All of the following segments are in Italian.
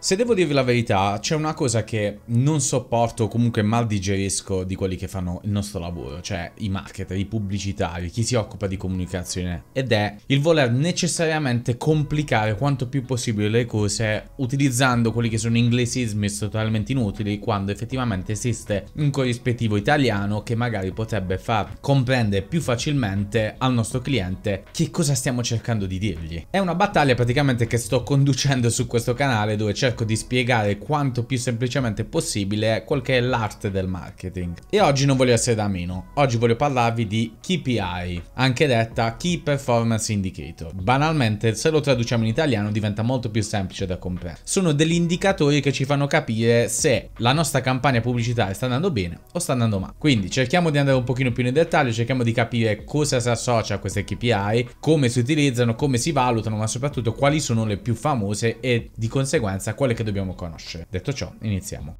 Se devo dirvi la verità, c'è una cosa che non sopporto o comunque mal digerisco di quelli che fanno il nostro lavoro, cioè i marketer, i pubblicitari, chi si occupa di comunicazione, ed è il voler necessariamente complicare quanto più possibile le cose utilizzando quelli che sono inglesismi totalmente inutili quando effettivamente esiste un corrispettivo italiano che magari potrebbe far comprendere più facilmente al nostro cliente che cosa stiamo cercando di dirgli. È una battaglia praticamente che sto conducendo su questo canale dove cerco cerco di spiegare quanto più semplicemente possibile quel che è l'arte del marketing. E oggi non voglio essere da meno, oggi voglio parlarvi di KPI, anche detta Key Performance Indicator. Banalmente, se lo traduciamo in italiano diventa molto più semplice da comprare. Sono degli indicatori che ci fanno capire se la nostra campagna pubblicitaria sta andando bene o sta andando male. Quindi cerchiamo di andare un pochino più nel dettaglio, cerchiamo di capire cosa si associa a queste KPI, come si utilizzano, come si valutano, ma soprattutto quali sono le più famose e di conseguenza quelle che dobbiamo conoscere. Detto ciò, iniziamo.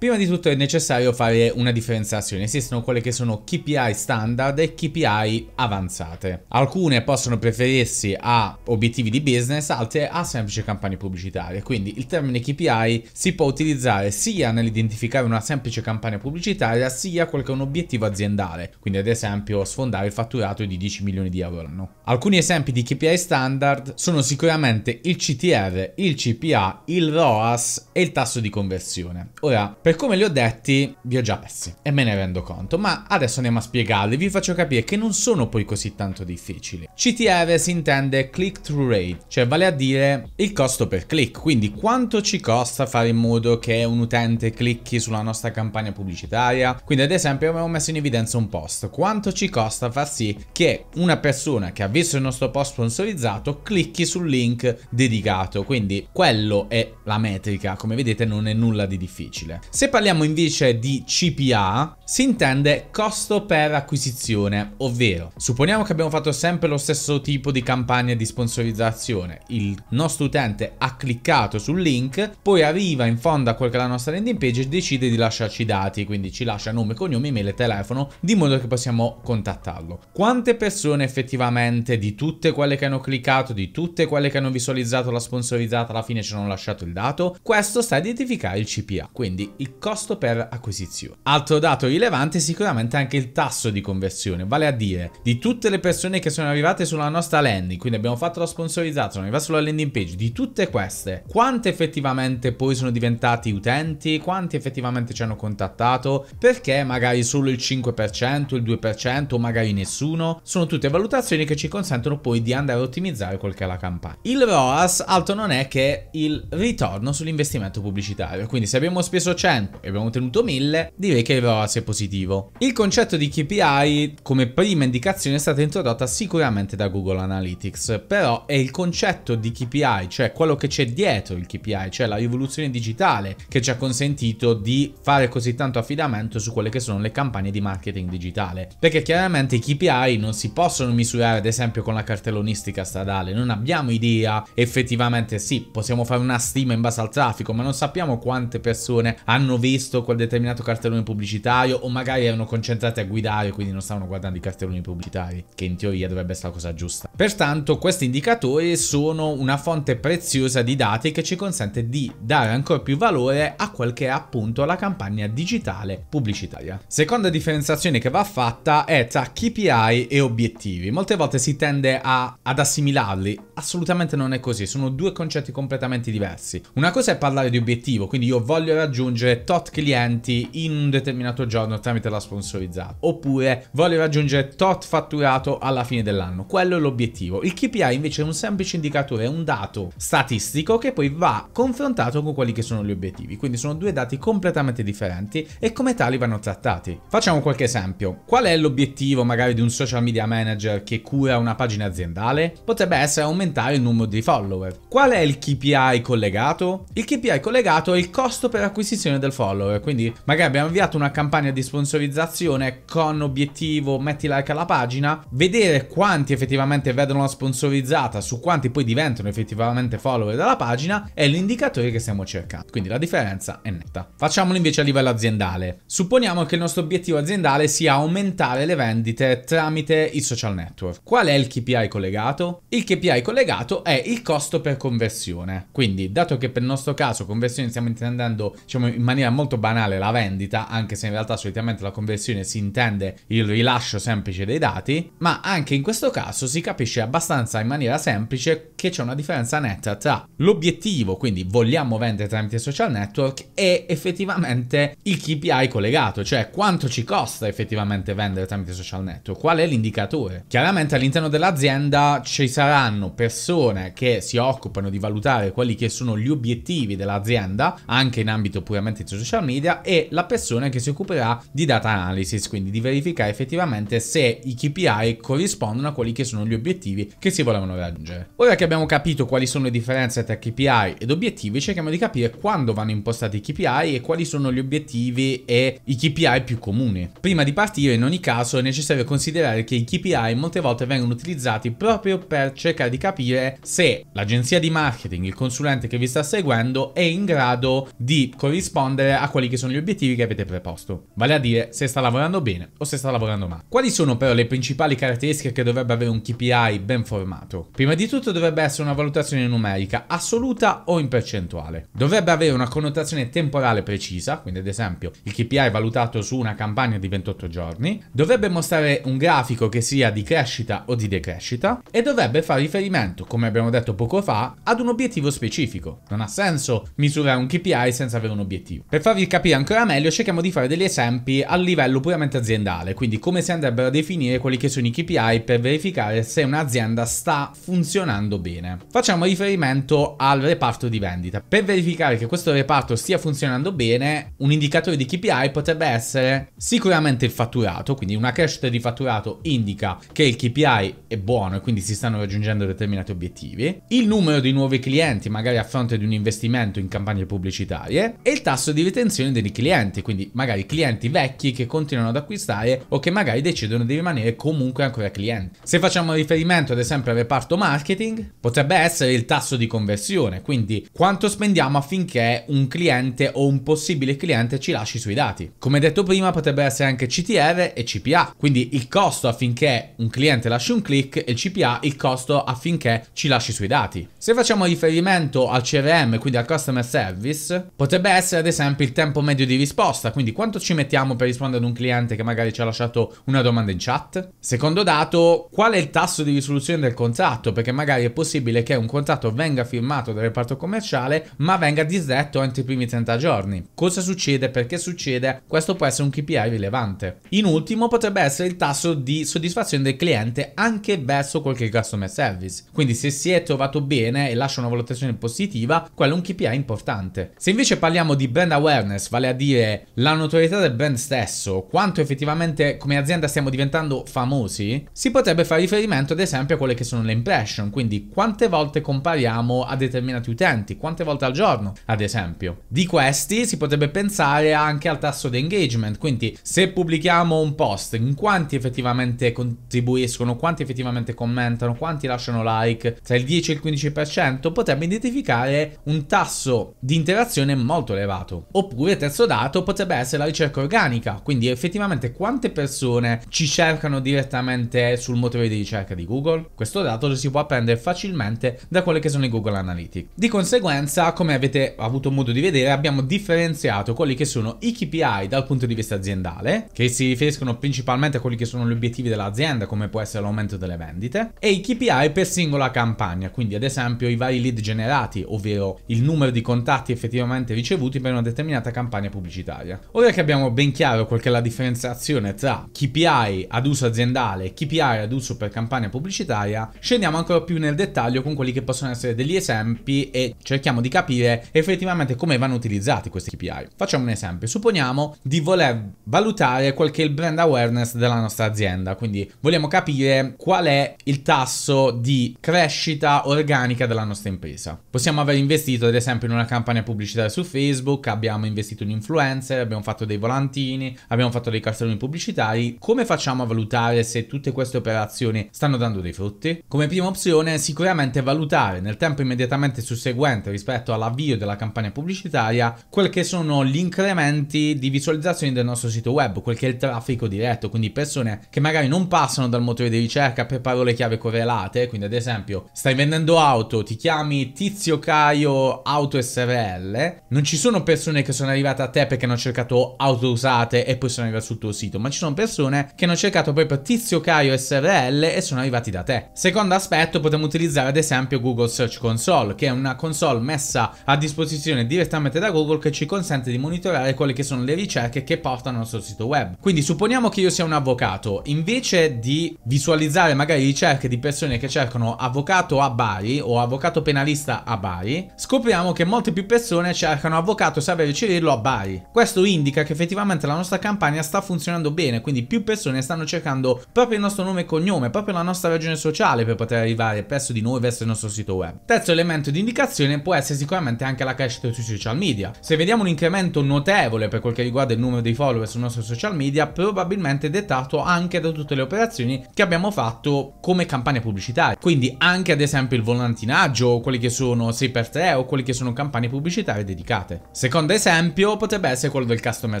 Prima di tutto è necessario fare una differenziazione, esistono quelle che sono KPI standard e KPI avanzate. Alcune possono preferirsi a obiettivi di business, altre a semplici campagne pubblicitarie, quindi il termine KPI si può utilizzare sia nell'identificare una semplice campagna pubblicitaria sia quel che è un obiettivo aziendale, quindi ad esempio sfondare il fatturato di 10 milioni di euro all'anno. Alcuni esempi di KPI standard sono sicuramente il CTR, il CPA, il ROAS e il tasso di conversione. Ora, per per come li ho detti, vi ho già persi e me ne rendo conto, ma adesso andiamo a spiegarli, vi faccio capire che non sono poi così tanto difficili. CTR si intende click through rate, cioè vale a dire il costo per click, quindi quanto ci costa fare in modo che un utente clicchi sulla nostra campagna pubblicitaria. Quindi ad esempio abbiamo messo in evidenza un post, quanto ci costa far sì che una persona che ha visto il nostro post sponsorizzato clicchi sul link dedicato, quindi quello è la metrica, come vedete non è nulla di difficile. Se parliamo invece di CPA, si intende costo per acquisizione, ovvero supponiamo che abbiamo fatto sempre lo stesso tipo di campagna di sponsorizzazione, il nostro utente ha cliccato sul link, poi arriva in fondo a quella che è la nostra landing page e decide di lasciarci i dati, quindi ci lascia nome, cognome, email e telefono, di modo che possiamo contattarlo. Quante persone effettivamente di tutte quelle che hanno cliccato, di tutte quelle che hanno visualizzato la sponsorizzata, alla fine ci hanno lasciato il dato? Questo sta a identificare il CPA, quindi il costo per acquisizione. Altro dato rilevante è sicuramente anche il tasso di conversione, vale a dire di tutte le persone che sono arrivate sulla nostra landing, quindi abbiamo fatto la sponsorizzato, sono arrivate sulla landing page, di tutte queste, quante effettivamente poi sono diventati utenti, quanti effettivamente ci hanno contattato, perché magari solo il 5%, il 2% o magari nessuno, sono tutte valutazioni che ci consentono poi di andare a ottimizzare quel che è la campagna. Il ROAS altro non è che il ritorno sull'investimento pubblicitario, quindi se abbiamo speso 100 tempo e abbiamo ottenuto 1000, direi che allora sia positivo. Il concetto di KPI come prima indicazione è stata introdotta sicuramente da Google Analytics, però è il concetto di KPI, cioè quello che c'è dietro il KPI, cioè la rivoluzione digitale che ci ha consentito di fare così tanto affidamento su quelle che sono le campagne di marketing digitale. Perché chiaramente i KPI non si possono misurare ad esempio con la cartellonistica stradale, non abbiamo idea effettivamente sì, possiamo fare una stima in base al traffico, ma non sappiamo quante persone hanno hanno visto quel determinato cartellone pubblicitario o magari erano concentrati a guidare quindi non stavano guardando i cartelloni pubblicitari, che in teoria dovrebbe essere la cosa giusta. Pertanto questi indicatori sono una fonte preziosa di dati che ci consente di dare ancora più valore a quel che è appunto la campagna digitale pubblicitaria. Seconda differenziazione che va fatta è tra KPI e obiettivi. Molte volte si tende a, ad assimilarli, assolutamente non è così, sono due concetti completamente diversi. Una cosa è parlare di obiettivo, quindi io voglio raggiungere raggiungere tot clienti in un determinato giorno tramite la sponsorizzata, oppure voglio raggiungere tot fatturato alla fine dell'anno. Quello è l'obiettivo. Il KPI invece è un semplice indicatore, è un dato statistico che poi va confrontato con quelli che sono gli obiettivi. Quindi sono due dati completamente differenti e come tali vanno trattati. Facciamo qualche esempio. Qual è l'obiettivo magari di un social media manager che cura una pagina aziendale? Potrebbe essere aumentare il numero di follower. Qual è il KPI collegato? Il KPI collegato è il costo per acquisizione del follower. Quindi magari abbiamo avviato una campagna di sponsorizzazione con obiettivo metti like alla pagina, vedere quanti effettivamente vedono la sponsorizzata, su quanti poi diventano effettivamente follower della pagina, è l'indicatore che stiamo cercando. Quindi la differenza è netta. Facciamolo invece a livello aziendale. Supponiamo che il nostro obiettivo aziendale sia aumentare le vendite tramite i social network. Qual è il KPI collegato? Il KPI collegato è il costo per conversione. Quindi, dato che per il nostro caso conversione stiamo intendendo diciamo, in maniera molto banale la vendita, anche se in realtà solitamente la conversione si intende il rilascio semplice dei dati, ma anche in questo caso si capisce abbastanza in maniera semplice che c'è una differenza netta tra l'obiettivo, quindi vogliamo vendere tramite social network, e effettivamente il KPI collegato, cioè quanto ci costa effettivamente vendere tramite social network, qual è l'indicatore. Chiaramente all'interno dell'azienda ci saranno persone che si occupano di valutare quelli che sono gli obiettivi dell'azienda, anche in ambito puramente tramite social media e la persona che si occuperà di data analysis, quindi di verificare effettivamente se i KPI corrispondono a quelli che sono gli obiettivi che si volevano raggiungere. Ora che abbiamo capito quali sono le differenze tra KPI ed obiettivi, cerchiamo di capire quando vanno impostati i KPI e quali sono gli obiettivi e i KPI più comuni. Prima di partire, in ogni caso, è necessario considerare che i KPI molte volte vengono utilizzati proprio per cercare di capire se l'agenzia di marketing, il consulente che vi sta seguendo, è in grado di corrispondere rispondere a quelli che sono gli obiettivi che avete preposto, vale a dire se sta lavorando bene o se sta lavorando male. Quali sono però le principali caratteristiche che dovrebbe avere un KPI ben formato? Prima di tutto dovrebbe essere una valutazione numerica, assoluta o in percentuale. Dovrebbe avere una connotazione temporale precisa, quindi ad esempio il KPI valutato su una campagna di 28 giorni, dovrebbe mostrare un grafico che sia di crescita o di decrescita e dovrebbe fare riferimento, come abbiamo detto poco fa, ad un obiettivo specifico. Non ha senso misurare un KPI senza avere un obiettivo. Per farvi capire ancora meglio cerchiamo di fare degli esempi a livello puramente aziendale, quindi come si andrebbero a definire quelli che sono i KPI per verificare se un'azienda sta funzionando bene. Facciamo riferimento al reparto di vendita. Per verificare che questo reparto stia funzionando bene, un indicatore di KPI potrebbe essere sicuramente il fatturato, quindi una crescita di fatturato indica che il KPI è buono e quindi si stanno raggiungendo determinati obiettivi, il numero di nuovi clienti magari a fronte di un investimento in campagne pubblicitarie e il tasso tasso di ritenzione dei clienti, quindi magari clienti vecchi che continuano ad acquistare o che magari decidono di rimanere comunque ancora clienti. Se facciamo riferimento ad esempio al reparto marketing, potrebbe essere il tasso di conversione, quindi quanto spendiamo affinché un cliente o un possibile cliente ci lasci sui dati. Come detto prima potrebbe essere anche CTR e CPA, quindi il costo affinché un cliente lasci un click e il CPA il costo affinché ci lasci sui dati. Se facciamo riferimento al CRM, quindi al customer service, potrebbe essere ad esempio esempio il tempo medio di risposta, quindi quanto ci mettiamo per rispondere ad un cliente che magari ci ha lasciato una domanda in chat? Secondo dato, qual è il tasso di risoluzione del contratto? Perché magari è possibile che un contratto venga firmato dal reparto commerciale ma venga disdetto entro i primi 30 giorni. Cosa succede? Perché succede? Questo può essere un KPI rilevante. In ultimo potrebbe essere il tasso di soddisfazione del cliente anche verso qualche customer service. Quindi se si è trovato bene e lascia una valutazione positiva, quello è un KPI importante. Se invece parliamo di brand brand awareness, vale a dire la notorietà del brand stesso, quanto effettivamente come azienda stiamo diventando famosi, si potrebbe fare riferimento ad esempio a quelle che sono le impression, quindi quante volte compariamo a determinati utenti, quante volte al giorno, ad esempio. Di questi si potrebbe pensare anche al tasso di engagement, quindi se pubblichiamo un post, in quanti effettivamente contribuiscono, quanti effettivamente commentano, quanti lasciano like, tra il 10 e il 15%, potrebbe identificare un tasso di interazione molto elevato dato. Oppure terzo dato potrebbe essere la ricerca organica, quindi effettivamente quante persone ci cercano direttamente sul motore di ricerca di Google? Questo dato lo si può apprendere facilmente da quelle che sono i Google Analytics. Di conseguenza, come avete avuto modo di vedere, abbiamo differenziato quelli che sono i KPI dal punto di vista aziendale, che si riferiscono principalmente a quelli che sono gli obiettivi dell'azienda, come può essere l'aumento delle vendite, e i KPI per singola campagna, quindi ad esempio i vari lead generati, ovvero il numero di contatti effettivamente ricevuti per una una determinata campagna pubblicitaria. Ora che abbiamo ben chiaro qual è la differenziazione tra KPI ad uso aziendale e KPI ad uso per campagna pubblicitaria, scendiamo ancora più nel dettaglio con quelli che possono essere degli esempi e cerchiamo di capire effettivamente come vanno utilizzati questi KPI. Facciamo un esempio, supponiamo di voler valutare qual è il brand awareness della nostra azienda, quindi vogliamo capire qual è il tasso di crescita organica della nostra impresa. Possiamo aver investito ad esempio in una campagna pubblicitaria su Facebook, abbiamo investito in influencer, abbiamo fatto dei volantini, abbiamo fatto dei cartelloni pubblicitari. Come facciamo a valutare se tutte queste operazioni stanno dando dei frutti? Come prima opzione sicuramente valutare nel tempo immediatamente susseguente rispetto all'avvio della campagna pubblicitaria quel che sono gli incrementi di visualizzazioni del nostro sito web, quel che è il traffico diretto, quindi persone che magari non passano dal motore di ricerca per parole chiave correlate, quindi ad esempio stai vendendo auto, ti chiami Tizio Caio Auto SRL, non ci sono persone persone che sono arrivate a te perché hanno cercato auto usate e poi sono arrivate sul tuo sito, ma ci sono persone che hanno cercato proprio Tizio Caio SRL e sono arrivati da te. Secondo aspetto, potremmo utilizzare ad esempio Google Search Console, che è una console messa a disposizione direttamente da Google che ci consente di monitorare quelle che sono le ricerche che portano al nostro sito web. Quindi supponiamo che io sia un avvocato, invece di visualizzare magari ricerche di persone che cercano avvocato a Bari o avvocato penalista a Bari, scopriamo che molte più persone cercano avvocato sapere Cirillo a Bari. Questo indica che effettivamente la nostra campagna sta funzionando bene, quindi più persone stanno cercando proprio il nostro nome e cognome, proprio la nostra ragione sociale per poter arrivare presso di noi verso il nostro sito web. Terzo elemento di indicazione può essere sicuramente anche la crescita sui social media. Se vediamo un incremento notevole per quel che riguarda il numero dei follower sul nostro social media, probabilmente dettato anche da tutte le operazioni che abbiamo fatto come campagne pubblicitarie. Quindi anche ad esempio il volantinaggio o quelli che sono 6x3 o quelli che sono campagne pubblicitarie dedicate. Secondo secondo esempio potrebbe essere quello del customer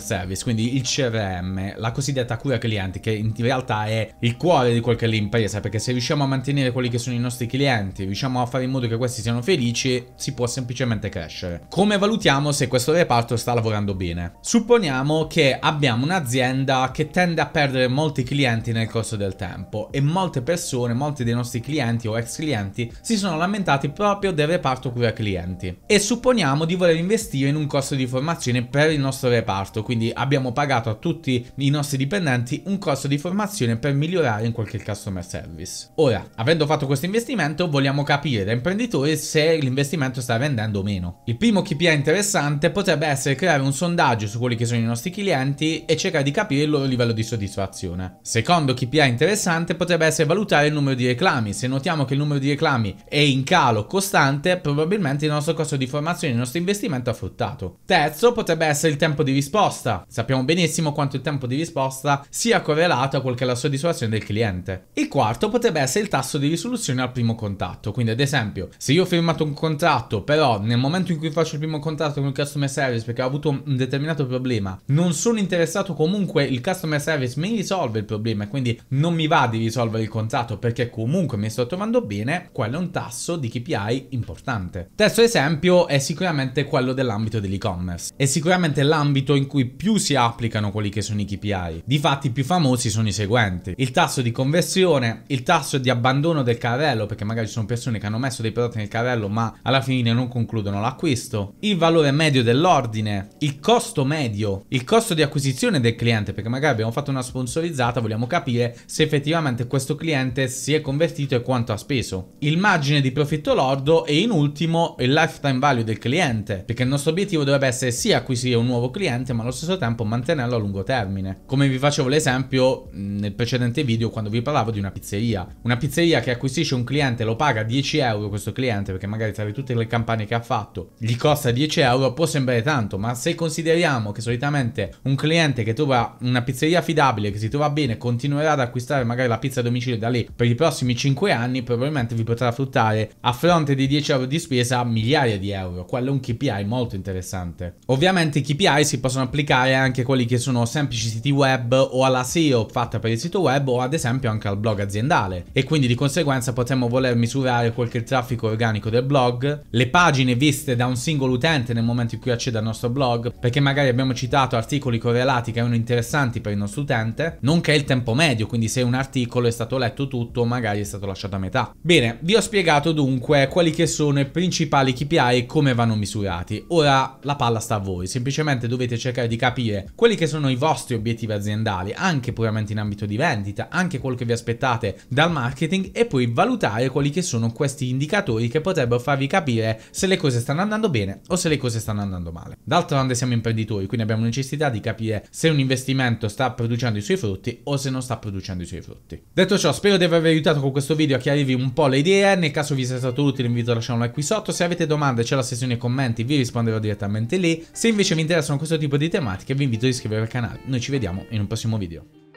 service, quindi il CRM, la cosiddetta cura clienti, che in realtà è il cuore di quel che è l'impresa, perché se riusciamo a mantenere quelli che sono i nostri clienti, riusciamo a fare in modo che questi siano felici, si può semplicemente crescere. Come valutiamo se questo reparto sta lavorando bene? Supponiamo che abbiamo un'azienda che tende a perdere molti clienti nel corso del tempo e molte persone, molti dei nostri clienti o ex clienti si sono lamentati proprio del reparto cura clienti. E supponiamo di voler investire in un corso corso di formazione per il nostro reparto, quindi abbiamo pagato a tutti i nostri dipendenti un costo di formazione per migliorare in qualche customer service. Ora, avendo fatto questo investimento, vogliamo capire da imprenditore se l'investimento sta rendendo o meno. Il primo KPI interessante potrebbe essere creare un sondaggio su quelli che sono i nostri clienti e cercare di capire il loro livello di soddisfazione. Secondo KPI interessante potrebbe essere valutare il numero di reclami. Se notiamo che il numero di reclami è in calo costante, probabilmente il nostro costo di formazione, il nostro investimento ha fruttato. Terzo potrebbe essere il tempo di risposta. Sappiamo benissimo quanto il tempo di risposta sia correlato a quel che è la soddisfazione del cliente. Il quarto potrebbe essere il tasso di risoluzione al primo contatto. Quindi ad esempio, se io ho firmato un contratto, però nel momento in cui faccio il primo contatto con il customer service perché ho avuto un determinato problema, non sono interessato comunque, il customer service mi risolve il problema e quindi non mi va di risolvere il contratto perché comunque mi sto trovando bene, quello è un tasso di KPI importante. Terzo esempio è sicuramente quello dell'ambito dell'e e commerce È sicuramente l'ambito in cui più si applicano quelli che sono i KPI. Difatti i più famosi sono i seguenti. Il tasso di conversione, il tasso di abbandono del carrello, perché magari ci sono persone che hanno messo dei prodotti nel carrello ma alla fine non concludono l'acquisto, il valore medio dell'ordine, il costo medio, il costo di acquisizione del cliente, perché magari abbiamo fatto una sponsorizzata, vogliamo capire se effettivamente questo cliente si è convertito e quanto ha speso, il margine di profitto lordo e in ultimo il lifetime value del cliente, perché il nostro obiettivo dovrebbe essere sì acquisire un nuovo cliente ma allo stesso tempo mantenerlo a lungo termine. Come vi facevo l'esempio nel precedente video quando vi parlavo di una pizzeria. Una pizzeria che acquisisce un cliente, lo paga 10 euro questo cliente perché magari tra tutte le campagne che ha fatto gli costa 10 euro può sembrare tanto ma se consideriamo che solitamente un cliente che trova una pizzeria affidabile, che si trova bene, continuerà ad acquistare magari la pizza a domicilio da lì per i prossimi 5 anni probabilmente vi potrà fruttare a fronte di 10 euro di spesa migliaia di euro. Quello è un KPI molto interessante interessante. Ovviamente i KPI si possono applicare anche a quelli che sono semplici siti web o alla SEO fatta per il sito web o ad esempio anche al blog aziendale e quindi di conseguenza potremmo voler misurare quel che è il traffico organico del blog, le pagine viste da un singolo utente nel momento in cui accede al nostro blog, perché magari abbiamo citato articoli correlati che erano interessanti per il nostro utente, nonché il tempo medio, quindi se un articolo è stato letto tutto magari è stato lasciato a metà. Bene, vi ho spiegato dunque quali che sono i principali KPI e come vanno misurati. Ora la la palla sta a voi, semplicemente dovete cercare di capire quelli che sono i vostri obiettivi aziendali, anche puramente in ambito di vendita, anche quello che vi aspettate dal marketing e poi valutare quelli che sono questi indicatori che potrebbero farvi capire se le cose stanno andando bene o se le cose stanno andando male. D'altronde siamo imprenditori, quindi abbiamo necessità di capire se un investimento sta producendo i suoi frutti o se non sta producendo i suoi frutti. Detto ciò, spero di avervi aiutato con questo video a chiarirvi un po' le idee, nel caso vi sia stato utile invito a lasciare un like qui sotto, se avete domande c'è la sessione commenti, vi risponderò direttamente direttamente lì. Se invece vi interessano questo tipo di tematiche vi invito ad iscrivervi al canale. Noi ci vediamo in un prossimo video.